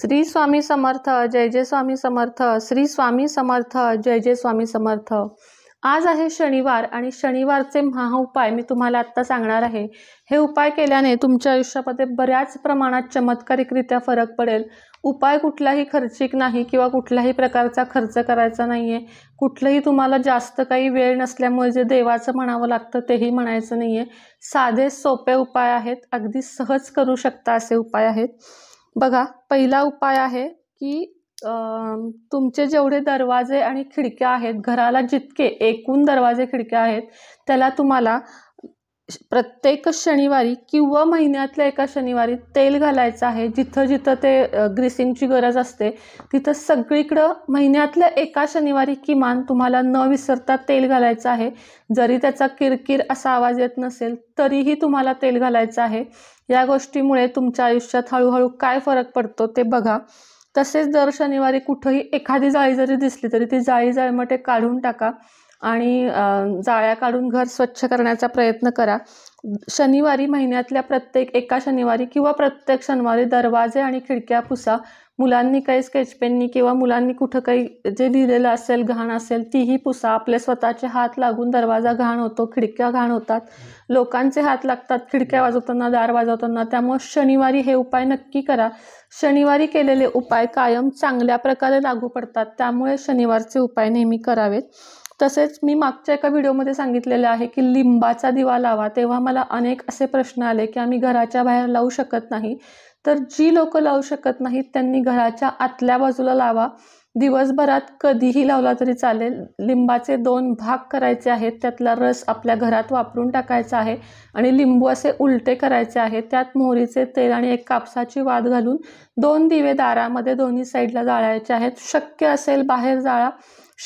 श्री स्वामी समर्थ जय जय स्वामी समर्थ श्री स्वामी समर्थ जय जय स्वामी समर्थ आज आहे शनिवार आणि शनिवारचे महा उपाय मी तुम्हाला आत्ता सांगणार आहे हे उपाय केल्याने तुमच्या आयुष्यामध्ये बऱ्याच प्रमाणात चमत्कारिकरित्या फरक पडेल उपाय कुठलाही खर्चिक नाही किंवा कुठल्याही प्रकारचा खर्च करायचा नाही आहे कुठलंही तुम्हाला जास्त काही वेळ नसल्यामुळे जे देवाचं म्हणावं लागतं तेही म्हणायचं नाही आहे साधे सोपे उपाय आहेत अगदी सहज करू शकता असे उपाय आहेत बघा पहिला उपाय आहे की तुमचे जेवढे दरवाजे आणि खिडक्या आहेत घराला जितके एकूण दरवाजे खिडक्या आहेत त्याला तुम्हाला प्रत्येक शनिवारी किंवा महिन्यातल्या एका शनिवारी तेल घालायचं आहे जिथं जिथं ते ग्रीसिंगची गरज असते तिथं सगळीकडं महिन्यातल्या एका शनिवारी किमान तुम्हाला न विसरता तेल घालायचं आहे जरी त्याचा किरकिर असा आवाज येत नसेल तरीही तुम्हाला तेल घालायचं आहे या गोष्टीमुळे तुमच्या आयुष्यात हळूहळू काय फरक पडतो ते बघा तसेच दर शनिवारी कुठंही एखादी जाळी जरी दिसली तरी ती जाळी जाळमटे काढून टाका आणि जाळ्या काढून घर स्वच्छ करण्याचा प्रयत्न करा शनिवारी महिन्यातल्या प्रत्येक एका शनिवारी किंवा प्रत्येक शनिवारी दरवाजे आणि खिडक्या पुसा मुलांनी काही स्केचपेननी किंवा मुलांनी कुठं काही जे लिहिलेलं असेल घाण असेल तीही पुसा आपले स्वतःचे हात लागून दरवाजा घाण होतो खिडक्या घाण होतात लोकांचे हात लागतात खिडक्या वाजवताना दार वाजवताना त्यामुळे शनिवारी हे उपाय नक्की करा शनिवारी केलेले उपाय कायम चांगल्या प्रकारे लागू पडतात त्यामुळे शनिवारचे उपाय नेहमी करावेत तसेच मी मागच्या एका व्हिडिओमध्ये सांगितलेलं आहे की लिंबाचा दिवा लावा तेव्हा मला अनेक असे प्रश्न आले की आम्ही घराच्या बाहेर लावू शकत नाही तर जी लोक लावू शकत नाहीत त्यांनी घराच्या आतल्या बाजूला लावा दिवसभरात कधीही लावला तरी चालेल लिंबाचे दोन भाग करायचे आहेत त्यातला रस आपल्या घरात वापरून टाकायचा आहे आणि लिंबू असे उलटे करायचे आहेत त्यात मोहरीचे तेल आणि एक कापसाची वाद घालून दोन दिवे दारामध्ये दोन्ही साईडला जाळायचे आहेत शक्य असेल बाहेर जाळा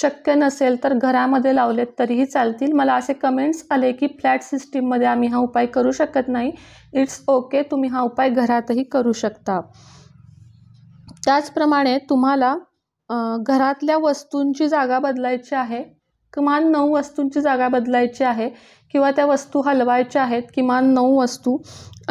शक्य नसेल तर घरामध्ये लावलेत तरीही चालतील मला असे कमेंट्स आले की फ्लॅट सिस्टीममध्ये आम्ही हा उपाय करू शकत नाही इट्स ओके तुम्ही हा उपाय घरातही करू शकता त्याचप्रमाणे तुम्हाला घरातल्या वस्तूंची जागा बदलायची आहे किमान नऊ वस्तूंची जागा बदलायची आहे किंवा त्या वस्तू हलवायच्या आहेत किमान नऊ वस्तू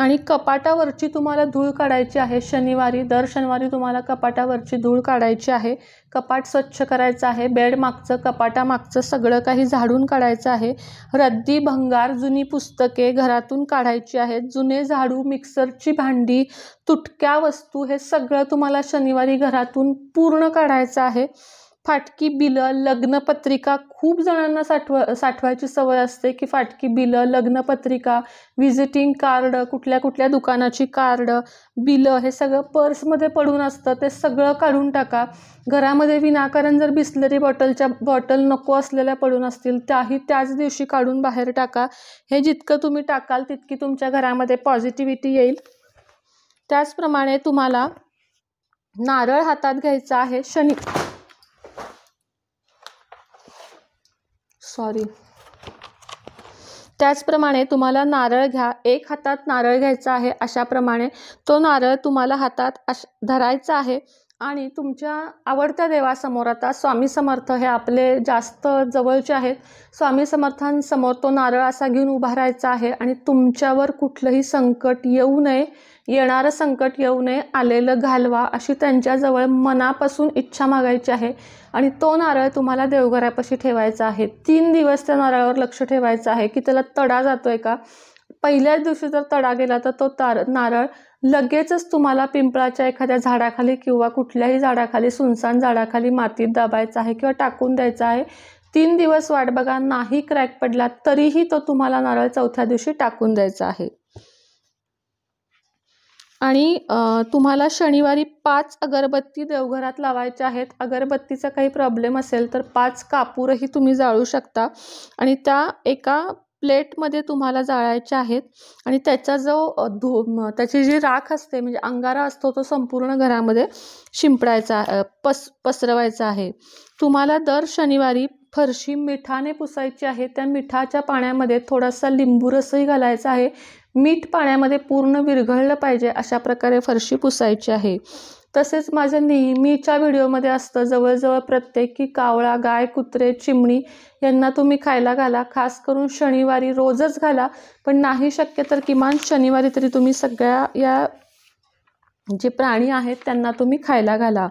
आणि कपाटावरची तुम्हाला धूळ काढायची आहे शनिवारी दर शनिवारी तुम्हाला कपाटावरची धूळ काढायची आहे कपाट स्वच्छ करायचं आहे बेड मागचं कपाटा मागचं सगळं काही झाडून काढायचं आहे रद्दी भंगार जुनी पुस्तके घरातून काढायची आहेत जुने झाडू मिक्सरची भांडी तुटक्या वस्तू हे सगळं तुम्हाला शनिवारी घरातून पूर्ण काढायचं आहे फाटकी बिलं लग्नपत्रिका खूप जणांना साठव साठवायची सवय असते की फाटकी बिलं लग्नपत्रिका व्हिजिटिंग कार्ड कुठल्या कुठल्या दुकानाची कार्ड बिलं हे सगळं पर्समध्ये पडून असतं ते सगळं काढून टाका घरामध्ये विनाकारण जर बिस्लरी बॉटलच्या बॉटल नको असलेल्या पडून असतील त्याही त्याच दिवशी काढून बाहेर टाका हे जितकं तुम्ही टाकाल तितकी तुमच्या घरामध्ये पॉझिटिव्हिटी येईल त्याचप्रमाणे तुम्हाला नारळ हातात घ्यायचा आहे शनी सॉरी त्याचप्रमाणे तुम्हाला नारळ घ्या एक हातात नारळ घ्यायचा आहे अशाप्रमाणे तो नारळ तुम्हाला हातात अश धरायचा आहे आणि तुमच्या आवडत्या देवासमोर आता स्वामी समर्थ हे आपले जास्त जवळचे आहेत स्वामी समर्थांसमोर तो नारळ असा घेऊन उभा राहायचा आहे आणि तुमच्यावर कुठलंही संकट येऊ नये येणारं संकट येऊ नये आलेलं घालवा अशी त्यांच्याजवळ मनापासून इच्छा मागायची आहे आणि तो नारळ तुम्हाला देवघरापाशी ठेवायचा आहे तीन दिवस त्या नारळावर लक्ष ठेवायचं आहे की त्याला तडा जातो आहे का पहिल्याच दिवशी जर तडा गेला तर तो तार नारळ लगेचच तुम्हाला पिंपळाच्या एखाद्या झाडाखाली किंवा कुठल्याही झाडाखाली सुनसान झाडाखाली मातीत दाबायचा आहे किंवा टाकून द्यायचा आहे तीन दिवस वाट बघा नाही क्रॅक पडला तरीही तो तुम्हाला नारळ चौथ्या दिवशी टाकून द्यायचा आहे आणि तुम्हाला शनिवारी पाच अगरबत्ती देवघरात लावायच्या आहेत अगरबत्तीचा काही प्रॉब्लेम असेल तर पाच कापूरही तुम्ही जाळू शकता आणि त्या एका प्लेटमध्ये तुम्हाला जाळायचे आहेत आणि त्याचा जो धो त्याची जी राख असते म्हणजे अंगारा असतो तो संपूर्ण घरामध्ये शिंपडायचा पस पसरवायचा आहे तुम्हाला दर शनिवारी फरशी मिठाने पुसायची आहे त्या मिठाच्या पाण्यामध्ये थोडासा लिंबू रसही घालायचा आहे मीठ पाण्यामध्ये पूर्ण विरघळलं पाहिजे अशा प्रकारे फरशी पुसायची आहे तसेच माझ्या नेहमीच्या व्हिडिओमध्ये असतं जवळजवळ प्रत्येकी कावळा गाय कुत्रे चिमणी यांना तुम्ही खायला घाला खास करून शनिवारी रोजच घाला पण नाही शक्य तर किमान शनिवारी तरी तुम्ही सगळ्या या जे प्राणी आहेत त्यांना तुम्ही खायला घाला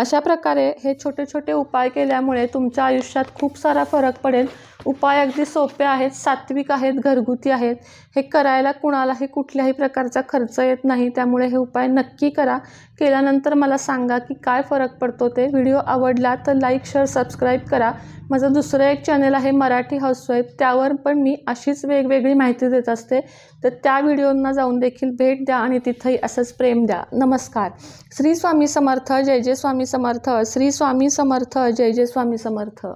अशा प्रकारे हे छोटे छोटे उपाय केल्यामुळे तुमच्या आयुष्यात खूप सारा फरक पडेल उपाय अगदी सोपे आहेत सात्विक आहेत घरगुती आहेत हे करायला कुणालाही कुठल्याही प्रकारचा खर्च येत नाही त्यामुळे हे उपाय नक्की करा केल्यानंतर मला सांगा की काय फरक पडतो ते व्हिडिओ आवडला तर लाईक शेअर सबस्क्राईब करा माझं दुसरं एक चॅनल आहे मराठी हाऊसवाईफ त्यावर पण मी अशीच वेगवेगळी माहिती देत असते तर त्या व्हिडिओंना जाऊन देखील भेट द्या आणि तिथंही असंच प्रेम द्या नमस्कार श्री स्वामी समर्थ जय जय स्वामी समर्थ श्री स्वामी समर्थ जय जय स्वामी समर्थ